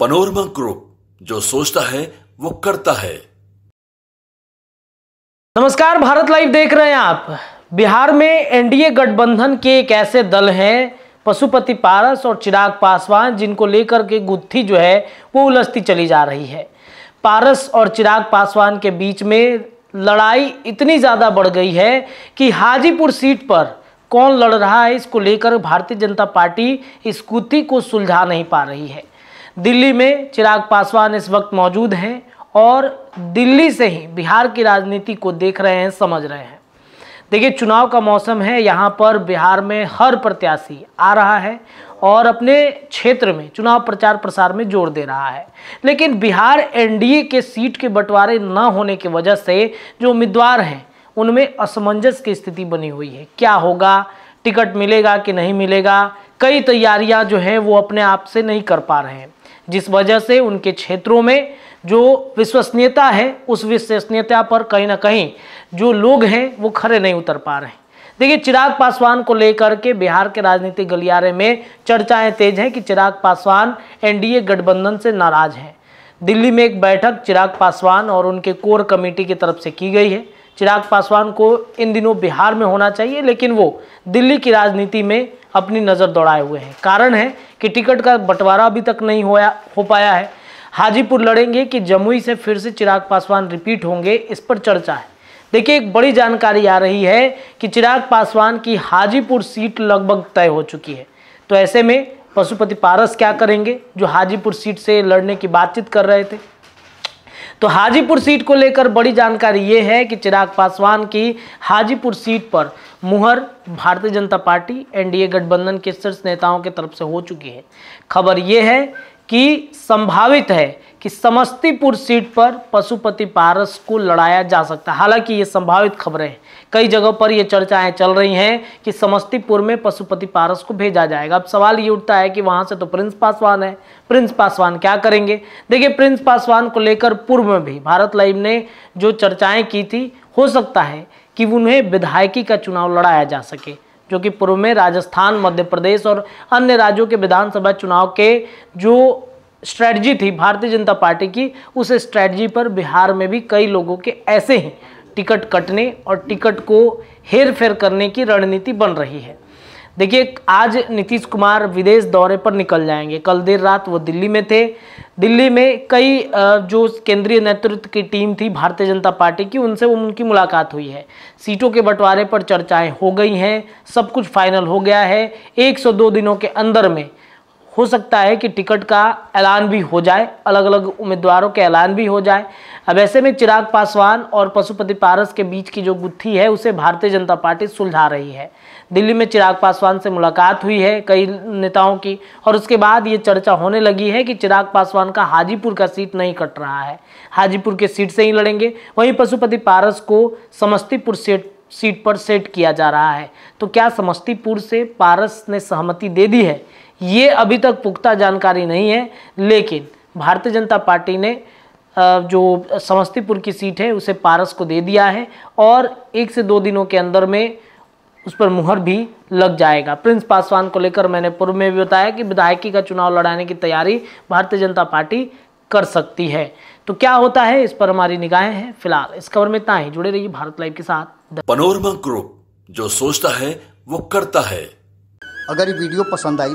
panorama group जो सोचता है वो करता है नमस्कार भारत लाइव देख रहे हैं आप बिहार में एनडीए गठबंधन के एक ऐसे दल हैं पशुपति पारस और चिराग पासवान जिनको लेकर के गुत्थी जो है वो उलझती चली जा रही है पारस और चिराग पासवान के बीच में लड़ाई इतनी ज़्यादा बढ़ गई है कि हाजीपुर सीट पर कौन लड़ रहा है इसको लेकर भारतीय जनता पार्टी इस गुत्थी को सुलझा नहीं पा रही है दिल्ली में चिराग पासवान इस वक्त मौजूद हैं और दिल्ली से ही बिहार की राजनीति को देख रहे हैं समझ रहे हैं देखिए चुनाव का मौसम है यहाँ पर बिहार में हर प्रत्याशी आ रहा है और अपने क्षेत्र में चुनाव प्रचार प्रसार में जोर दे रहा है लेकिन बिहार एनडीए के सीट के बंटवारे न होने की वजह से जो उम्मीदवार हैं उनमें असमंजस की स्थिति बनी हुई है क्या होगा टिकट मिलेगा कि नहीं मिलेगा कई तैयारियां जो हैं वो अपने आप से नहीं कर पा रहे हैं जिस वजह से उनके क्षेत्रों में जो विश्वसनीयता है उस विश्वसनीयता पर कहीं ना कहीं जो लोग हैं वो खड़े नहीं उतर पा रहे हैं देखिए चिराग पासवान को लेकर के बिहार के राजनीतिक गलियारे में चर्चाएं तेज हैं कि चिराग पासवान एनडीए गठबंधन से नाराज हैं दिल्ली में एक बैठक चिराग पासवान और उनके कोर कमेटी की तरफ से की गई है चिराग पासवान को इन दिनों बिहार में होना चाहिए लेकिन वो दिल्ली की राजनीति में अपनी नज़र दौड़ाए हुए हैं कारण है कि टिकट का बंटवारा अभी तक नहीं होया हो पाया है हाजीपुर लड़ेंगे कि जमुई से फिर से चिराग पासवान रिपीट होंगे इस पर चर्चा है देखिए एक बड़ी जानकारी आ रही है कि चिराग पासवान की हाजीपुर सीट लगभग तय हो चुकी है तो ऐसे में पशुपति पारस क्या करेंगे जो हाजीपुर सीट से लड़ने की बातचीत कर रहे थे तो हाजीपुर सीट को लेकर बड़ी जानकारी ये है कि चिराग पासवान की हाजीपुर सीट पर मुहर भारतीय जनता पार्टी एनडीए गठबंधन के शीर्ष नेताओं की तरफ से हो चुकी है खबर ये है कि संभावित है कि समस्तीपुर सीट पर पशुपति पारस को लड़ाया जा सकता है हालांकि ये संभावित खबरें हैं कई जगह पर ये चर्चाएं चल रही हैं कि समस्तीपुर में पशुपति पारस को भेजा जाएगा अब सवाल ये उठता है कि वहाँ से तो प्रिंस पासवान है प्रिंस पासवान क्या करेंगे देखिए प्रिंस पासवान को लेकर पूर्व में भी भारत लाइव ने जो चर्चाएँ की थी हो सकता है कि उन्हें विधायकी का चुनाव लड़ाया जा सके जो कि पूर्व में राजस्थान मध्य प्रदेश और अन्य राज्यों के विधानसभा चुनाव के जो स्ट्रैटी थी भारतीय जनता पार्टी की उस स्ट्रैटजी पर बिहार में भी कई लोगों के ऐसे ही टिकट कटने और टिकट को हेर फेर करने की रणनीति बन रही है देखिए आज नीतीश कुमार विदेश दौरे पर निकल जाएंगे कल देर रात वो दिल्ली में थे दिल्ली में कई जो केंद्रीय नेतृत्व की टीम थी भारतीय जनता पार्टी की उनसे उनकी मुलाकात हुई है सीटों के बंटवारे पर चर्चाएं हो गई हैं सब कुछ फाइनल हो गया है 102 दिनों के अंदर में हो सकता है कि टिकट का ऐलान भी हो जाए अलग अलग उम्मीदवारों के ऐलान भी हो जाए अब ऐसे में चिराग पासवान और पशुपति पारस के बीच की जो गुत्थी है उसे भारतीय जनता पार्टी सुलझा रही है दिल्ली में चिराग पासवान से मुलाकात हुई है कई नेताओं की और उसके बाद ये चर्चा होने लगी है कि चिराग पासवान का हाजीपुर का सीट नहीं कट रहा है हाजीपुर के सीट से ही लड़ेंगे वहीं पशुपति पारस को समस्तीपुर सीट सीट पर सेट किया जा रहा है तो क्या समस्तीपुर से पारस ने सहमति दे दी है ये अभी तक पुख्ता जानकारी नहीं है लेकिन भारतीय जनता पार्टी ने जो समस्तीपुर की सीट है उसे पारस को दे दिया है और एक से दो दिनों के अंदर में उस पर मुहर भी लग जाएगा प्रिंस पासवान को लेकर मैंने पूर्व में भी बताया कि विधायकी का चुनाव लड़ाने की तैयारी भारतीय जनता पार्टी कर सकती है तो क्या होता है इस पर हमारी निगाहें हैं फिलहाल इस खबर में इतना ही जुड़े रहिए भारत लाइव के साथ पनोरमा ग्रुप जो सोचता है वो करता है अगर ये वीडियो पसंद आई